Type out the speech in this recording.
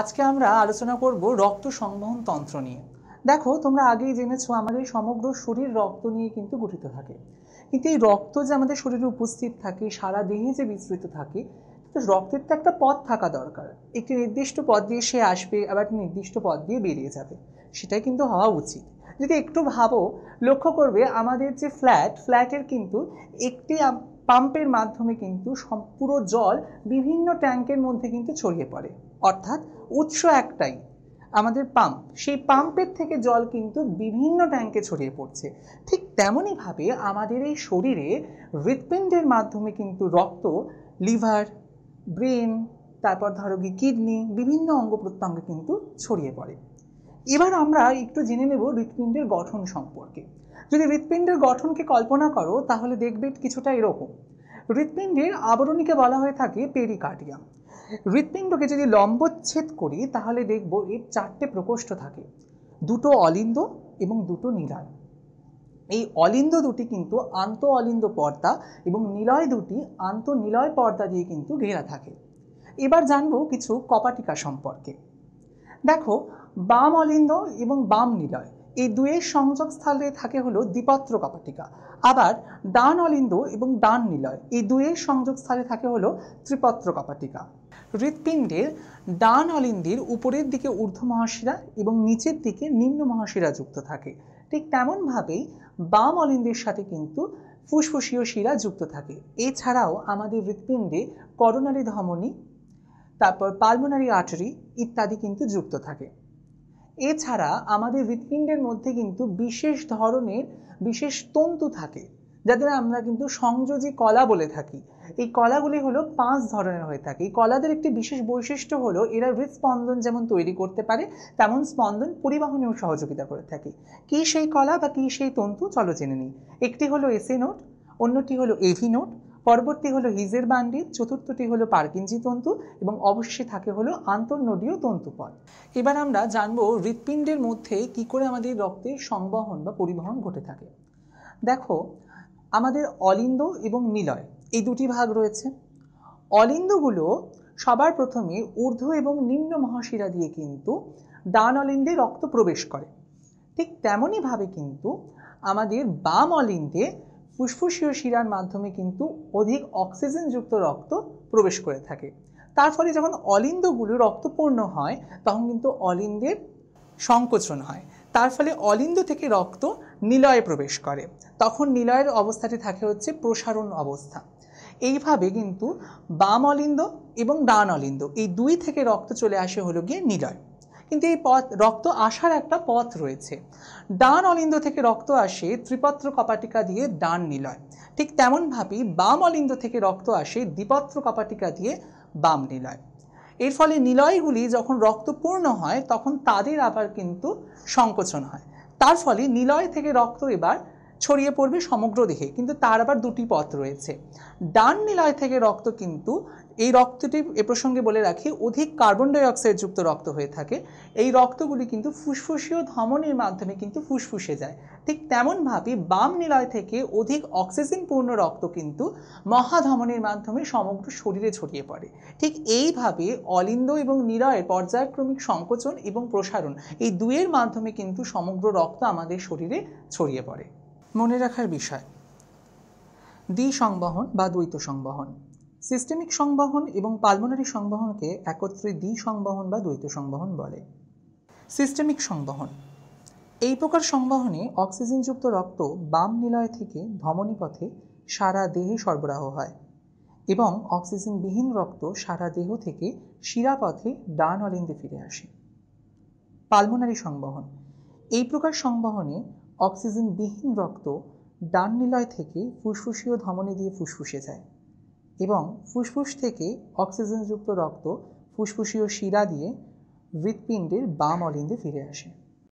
আজকে আমরা আলোচনা করব রক্ত সংবহন তন্ত্র নিয়ে দেখো তোমরা আগেই জেনেছো আমাদের সমগ্র শরীর রক্ত নিয়ে কিন্তু গঠিত থাকে কিন্তু এই রক্ত যে আমাদের শরীরে উপস্থিত থাকে সারা দেহে যে বিস্তৃত থাকে তো রক্তের তো একটা পথ থাকা দরকার একটি নির্দিষ্ট পথ দিয়ে সে আসবে আবার একটি নির্দিষ্ট পথ দিয়ে বেরিয়ে যাবে সেটাই কিন্তু হওয়া উচিত যদি একটু ভাবো লক্ষ্য করবে আমাদের যে ফ্ল্যাট ফ্ল্যাটের কিন্তু একটি পাম্পের মাধ্যমে কিন্তু পুরো জল বিভিন্ন ট্যাঙ্কের মধ্যে কিন্তু ছড়িয়ে পড়ে অর্থাৎ উৎস একটাই আমাদের পাম্প সেই পাম্পের থেকে জল কিন্তু বিভিন্ন ট্যাঙ্কে ছড়িয়ে পড়ছে ঠিক তেমনইভাবে আমাদের এই শরীরে হৃৎপিণ্ডের মাধ্যমে কিন্তু রক্ত লিভার ব্রেন তারপর ধরো কি কিডনি বিভিন্ন অঙ্গ প্রত্যঙ্গে কিন্তু ছড়িয়ে পড়ে এবার আমরা একটু জেনে নেব হৃৎপিণ্ডের গঠন সম্পর্কে যদি হৃৎপিণ্ডের গঠনকে কল্পনা করো তাহলে দেখবে কিছুটা এরকম হৃৎপিণ্ডের আবরণীকে বলা হয়ে থাকে পেরিকার্ডিয়াম হৃৎপিণ্ডকে যদি লম্বচ্ছেদ করি তাহলে দেখব এর চারটে প্রকোষ্ঠ থাকে দুটো অলিন্দ এবং দুটো নিরায় এই অলিন্দ দুটি কিন্তু আন্ত অলিন্দ পর্দা এবং নিলয় দুটি আন্ত নিলয় পর্দা দিয়ে কিন্তু ঘেরা থাকে এবার জানবো কিছু কপাটিকা সম্পর্কে দেখো বাম অলিন্দ এবং বাম নিলয় এই দুয়ের সংযোগস্থলে থাকে হলো দ্বিপত্র কপাটিকা আবার ডান অলিন্দ এবং ডান নিলয় এই দুয়ের সংযোগস্থলে থাকে হলো ত্রিপত্র কপাটিকা হৃৎপিণ্ডের ডান অলিন্দের উপরের দিকে ঊর্ধ্ব মহাশিরা এবং নিচের দিকে নিম্ন মহাশিরা যুক্ত থাকে ঠিক তেমনভাবেই বাম অলিন্দের সাথে কিন্তু ফুসফুসীয় শিরা যুক্ত থাকে এছাড়াও আমাদের হৃৎপিণ্ডে করোনারি ধমনী তারপর পালমোনারি আটরি ইত্যাদি কিন্তু যুক্ত থাকে এছাড়া আমাদের হৃৎপিণ্ডের মধ্যে কিন্তু বিশেষ ধরনের বিশেষ তন্তু থাকে যাদের আমরা কিন্তু সংযোজী কলা বলে থাকি এই কলাগুলি হলো পাঁচ ধরনের হয়ে থাকে এই কলাদের একটি বিশেষ বৈশিষ্ট্য হলো এরা হৃদস্পন্দন যেমন তৈরি করতে পারে তেমন স্পন্দন পরিবহনেও সহযোগিতা করে থাকে কী সেই কলা বা কী সেই তন্তু চলো জেনে নিই একটি হলো এসি নোট অন্যটি হলো এভি নোট পরবর্তী হলো হিজের বান্ডি চতুর্থটি হলো পার্কিনজি তন্তু এবং অবশ্যই থাকে হলো আন্তর্নডীয় তন্তুপথ এবার আমরা জানবো হৃৎপিণ্ডের মধ্যে কি করে আমাদের রক্তের সংবহন বা পরিবহন ঘটে থাকে দেখো আমাদের অলিন্দ এবং নিলয় এই দুটি ভাগ রয়েছে অলিন্দগুলো সবার প্রথমে ঊর্ধ্ব এবং নিম্ন মহাশিরা দিয়ে কিন্তু ডান অলিন্দে রক্ত প্রবেশ করে ঠিক তেমনইভাবে কিন্তু আমাদের বাম অলিন্দে ফুসফুসীয় শিরার মাধ্যমে কিন্তু অধিক অক্সিজেনযুক্ত রক্ত প্রবেশ করে থাকে তার ফলে যখন অলিন্দগুলো রক্তপূর্ণ হয় তখন কিন্তু অলিন্দের সংকোচন হয় তার ফলে অলিন্দ থেকে রক্ত নিলয়ে প্রবেশ করে তখন নিলয়ের অবস্থাটি থাকে হচ্ছে প্রসারণ অবস্থা এইভাবে কিন্তু বাম অলিন্দ এবং ডান অলিন্দ এই দুই থেকে রক্ত চলে আসে হলো গিয়ে নিলয় কিন্তু এই পথ রক্ত আসার একটা পথ রয়েছে ডান অলিন্দ থেকে রক্ত আসে ত্রিপত্র কপাটিকা দিয়ে ডান নিলয় ঠিক তেমনভাবেই বাম অলিন্দ থেকে রক্ত আসে দ্বিপত্র কপাটিকা দিয়ে বাম নিলয় এর ফলে নিলয়গুলি যখন রক্তপূর্ণ হয় তখন তাদের আবার কিন্তু সংকোচন হয় তার ফলে নিলয় থেকে রক্ত এবার ছড়িয়ে পড়বে সমগ্র দেহে কিন্তু তার আবার দুটি পথ রয়েছে ডান নিলয় থেকে রক্ত কিন্তু এই রক্তটি এ প্রসঙ্গে বলে রাখি অধিক কার্বন ডাইঅক্সাইড যুক্ত রক্ত হয়ে থাকে এই রক্তগুলি কিন্তু ফুসফুসীয় ধমনের মাধ্যমে কিন্তু ফুসফুসে যায় ঠিক তেমনভাবে বাম নিলয় থেকে অধিক অক্সিজেনপূর্ণ রক্ত কিন্তু মহাধমনের মাধ্যমে সমগ্র শরীরে ছড়িয়ে পড়ে ঠিক এইভাবে অলিন্দ এবং নিরয়ের পর্যায়ক্রমিক সংকোচন এবং প্রসারণ এই দুয়ের মাধ্যমে কিন্তু সমগ্র রক্ত আমাদের শরীরে ছড়িয়ে পড়ে মনে রাখার বিষয় দ্বি সংবহন বা দ্বৈত সংবহন সিস্টেমিক সংবহন এবং পালমোনারি সংবহনকে একত্রে দ্বি সংবহন বা দ্বৈত সংবহন বলে সিস্টেমিক সংবহন এই প্রকার সংবহনে অক্সিজেনযুক্ত রক্ত বাম নিলয় থেকে ধমনী পথে সারা দেহে সরবরাহ হয় এবং অক্সিজেনবিহীন রক্ত সারা দেহ থেকে শিরা পথে ডান অলিন্দে ফিরে আসে পালমোনারি সংবহন এই প্রকার সংবহনে অক্সিজেনবিহীন রক্ত ডান নিলয় থেকে ফুসফুসীয় ধমনী দিয়ে ফুসফুসে যায় এবং ফুসফুস থেকে অক্সিজেনযুক্ত রক্ত ফুসফুসীয় শিরা দিয়ে হৃৎপিণ্ডের বাম অলিন্দে ফিরে আসে